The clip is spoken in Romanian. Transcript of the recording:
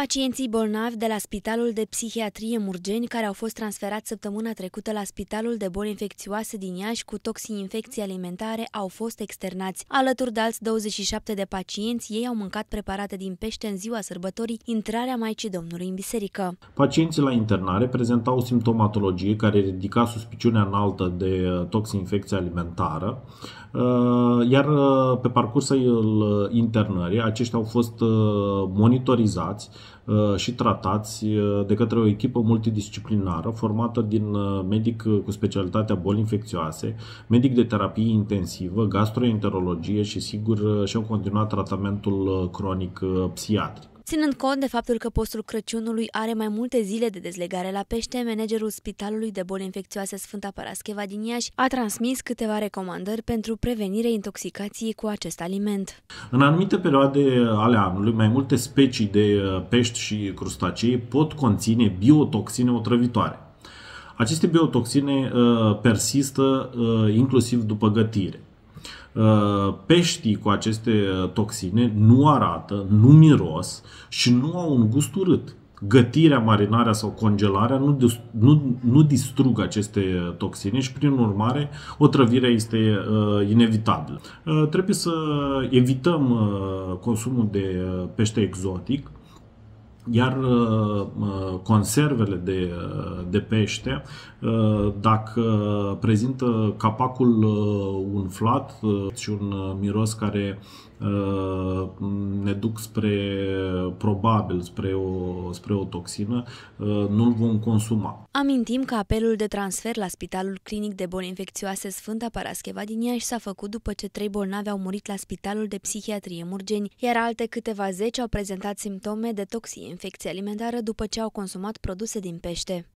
Pacienții bolnavi de la Spitalul de Psihiatrie Murgeni, care au fost transferați săptămâna trecută la Spitalul de Boli Infecțioase din Iași cu toxi-infecții alimentare, au fost externați. Alături de alți 27 de pacienți, ei au mâncat preparate din pește în ziua sărbătorii intrarea Maicii Domnului în biserică. Pacienții la internare prezentau simptomatologie care ridica suspiciunea înaltă de uh, infecție alimentară, uh, iar uh, pe parcursul internării aceștia au fost monitorizați Uh, și tratați uh, de către o echipă multidisciplinară formată din uh, medic cu specialitatea boli infecțioase, medic de terapie intensivă, gastroenterologie și sigur și-au continuat tratamentul cronic psiatric. Ținând cont de faptul că postul Crăciunului are mai multe zile de dezlegare la pește, managerul Spitalului de Boli Infecțioase Sfânta Parascheva din Iași a transmis câteva recomandări pentru prevenirea intoxicației cu acest aliment. În anumite perioade ale anului, mai multe specii de uh, pești și crustacei pot conține biotoxine otrăvitoare. Aceste biotoxine uh, persistă uh, inclusiv după gătire. Uh, peștii cu aceste uh, toxine nu arată, nu miros și nu au un gust urât. Gătirea, marinarea sau congelarea nu, nu, nu distrug aceste uh, toxine și, prin urmare, otrăvirea este uh, inevitabilă. Uh, trebuie să evităm uh, consumul de pește exotic iar uh, uh, conservele de, uh, de pește, dacă prezintă capacul umflat și un miros care ne duc spre, probabil, spre o, spre o toxină, nu-l vom consuma. Amintim că apelul de transfer la Spitalul Clinic de Boli Infecțioase Sfânta Parascheva din Iași s-a făcut după ce trei bolnavi au murit la Spitalul de Psihiatrie Murgeni, iar alte câteva zeci au prezentat simptome de toxie infecție alimentară după ce au consumat produse din pește.